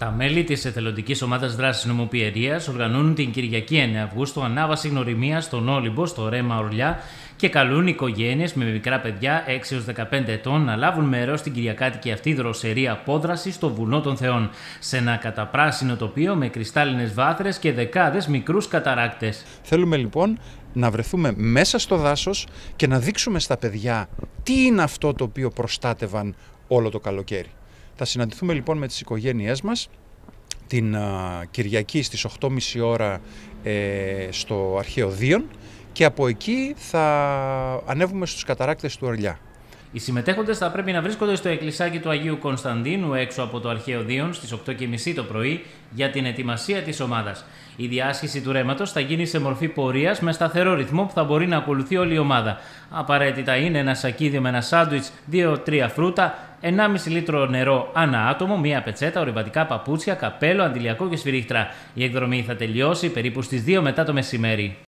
Τα μέλη της εθελοντικής ομάδας δράσης νομοποιερία οργανώνουν την Κυριακή 9 Αυγούστου ανάβαση γνωριμίας στον Όλυμπο, στο Ρέμα Ορλιά και καλούν οικογένειες με μικρά παιδιά 6 15 ετών να λάβουν μέρος στην Κυριακάτικη αυτή δροσερή απόδρασης στο Βουνό των Θεών. Σε ένα καταπράσινο τοπίο με κρυστάλλινες βάθρες και δεκάδες μικρούς καταράκτες. Θέλουμε λοιπόν να βρεθούμε μέσα στο δάσος και να δείξουμε στα παιδιά τι είναι αυτό το οποίο προστάτευαν όλο το καλοκαίρι. Θα συναντηθούμε λοιπόν με τις οικογένειές μας την Κυριακή στις 8.30 ώρα ε, στο Αρχαίο Δίον και από εκεί θα ανέβουμε στους καταράκτες του Ορλιά. Οι συμμετέχοντες θα πρέπει να βρίσκονται στο εκκλησάκι του Αγίου Κωνσταντίνου έξω από το Αρχαίο Δίον στις 8.30 το πρωί για την ετοιμασία της ομάδας. Η διάσχηση του ρέματο θα γίνει σε μορφή πορείας με σταθερό ρυθμό που θα μπορεί να ακολουθεί όλη η ομάδα. Απαραίτητα είναι ένα σακίδιο με ένα σάντουιτ, 2-3 φρούτα, 1,5 λίτρο νερό ανά άτομο, μία πετσέτα, ορειβατικά παπούτσια, καπέλο, αντιλιακό και σφυρίχτρα. Η εκδρομή θα τελειώσει περίπου στις 2 μετά το μεσημέρι.